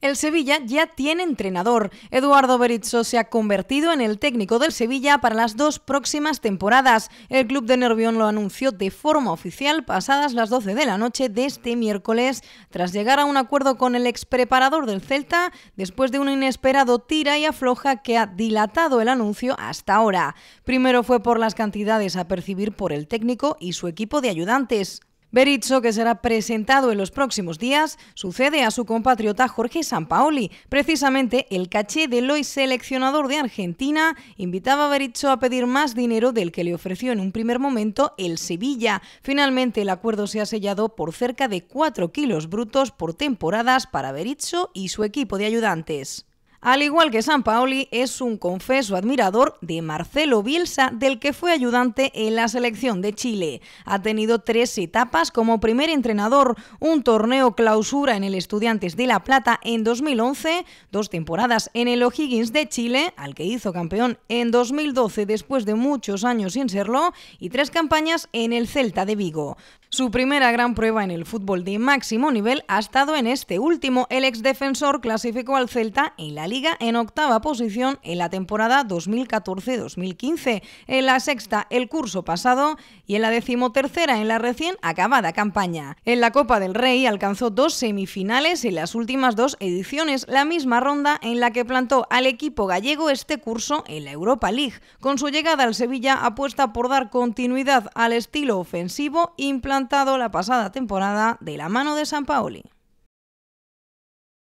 El Sevilla ya tiene entrenador. Eduardo Berizzo se ha convertido en el técnico del Sevilla para las dos próximas temporadas. El club de Nervión lo anunció de forma oficial pasadas las 12 de la noche de este miércoles, tras llegar a un acuerdo con el ex preparador del Celta, después de un inesperado tira y afloja que ha dilatado el anuncio hasta ahora. Primero fue por las cantidades a percibir por el técnico y su equipo de ayudantes. Berizzo, que será presentado en los próximos días, sucede a su compatriota Jorge Sampaoli. Precisamente, el caché del hoy seleccionador de Argentina invitaba a Berizzo a pedir más dinero del que le ofreció en un primer momento el Sevilla. Finalmente, el acuerdo se ha sellado por cerca de 4 kilos brutos por temporadas para Berizzo y su equipo de ayudantes. Al igual que San Paoli, es un confeso admirador de Marcelo Bielsa, del que fue ayudante en la selección de Chile. Ha tenido tres etapas como primer entrenador, un torneo clausura en el Estudiantes de La Plata en 2011, dos temporadas en el O'Higgins de Chile, al que hizo campeón en 2012 después de muchos años sin serlo, y tres campañas en el Celta de Vigo. Su primera gran prueba en el fútbol de máximo nivel ha estado en este último. El exdefensor clasificó al Celta en la liga en octava posición en la temporada 2014-2015, en la sexta el curso pasado y en la decimotercera en la recién acabada campaña. En la Copa del Rey alcanzó dos semifinales en las últimas dos ediciones, la misma ronda en la que plantó al equipo gallego este curso en la Europa League. Con su llegada al Sevilla apuesta por dar continuidad al estilo ofensivo implantado levantado la pasada temporada de la mano de San Paoli.